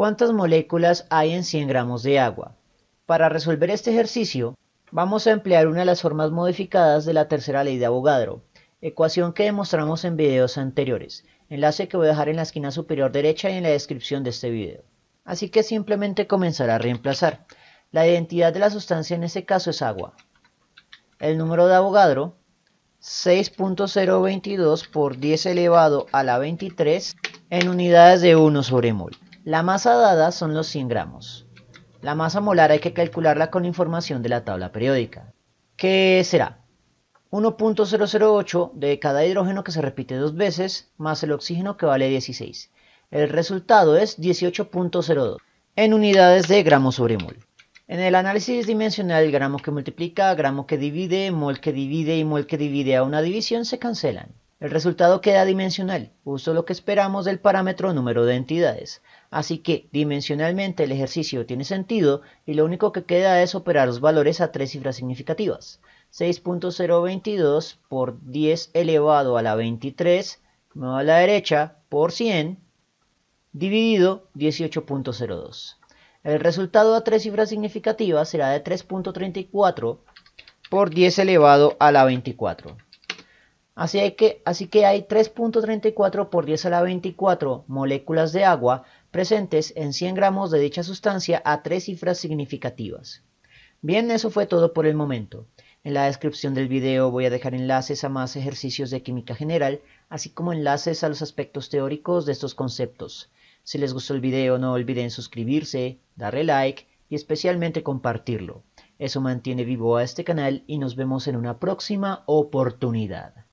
¿Cuántas moléculas hay en 100 gramos de agua? Para resolver este ejercicio, vamos a emplear una de las formas modificadas de la tercera ley de Avogadro, ecuación que demostramos en videos anteriores, enlace que voy a dejar en la esquina superior derecha y en la descripción de este video. Así que simplemente comenzar a reemplazar. La identidad de la sustancia en este caso es agua. El número de Avogadro 6.022 por 10 elevado a la 23 en unidades de 1 sobre mol. La masa dada son los 100 gramos. La masa molar hay que calcularla con información de la tabla periódica, ¿Qué será 1.008 de cada hidrógeno que se repite dos veces, más el oxígeno que vale 16. El resultado es 18.02 en unidades de gramos sobre mol. En el análisis dimensional, gramos gramo que multiplica, gramo que divide, mol que divide y mol que divide a una división se cancelan. El resultado queda dimensional, justo lo que esperamos del parámetro número de entidades. Así que dimensionalmente el ejercicio tiene sentido y lo único que queda es operar los valores a tres cifras significativas. 6.022 por 10 elevado a la 23, no a la derecha, por 100, dividido 18.02. El resultado a tres cifras significativas será de 3.34 por 10 elevado a la 24. Así, que, que hay 3.34 por 10 a la 24 moléculas de agua presentes en 100 gramos de dicha sustancia a tres cifras significativas. Bien, eso fue todo por el momento. En la descripción del video voy a dejar enlaces a más ejercicios de química general, así como enlaces a los aspectos teóricos de estos conceptos. Si les gustó el video no olviden suscribirse, darle like y especialmente compartirlo. Eso mantiene vivo a este canal y nos vemos en una próxima oportunidad.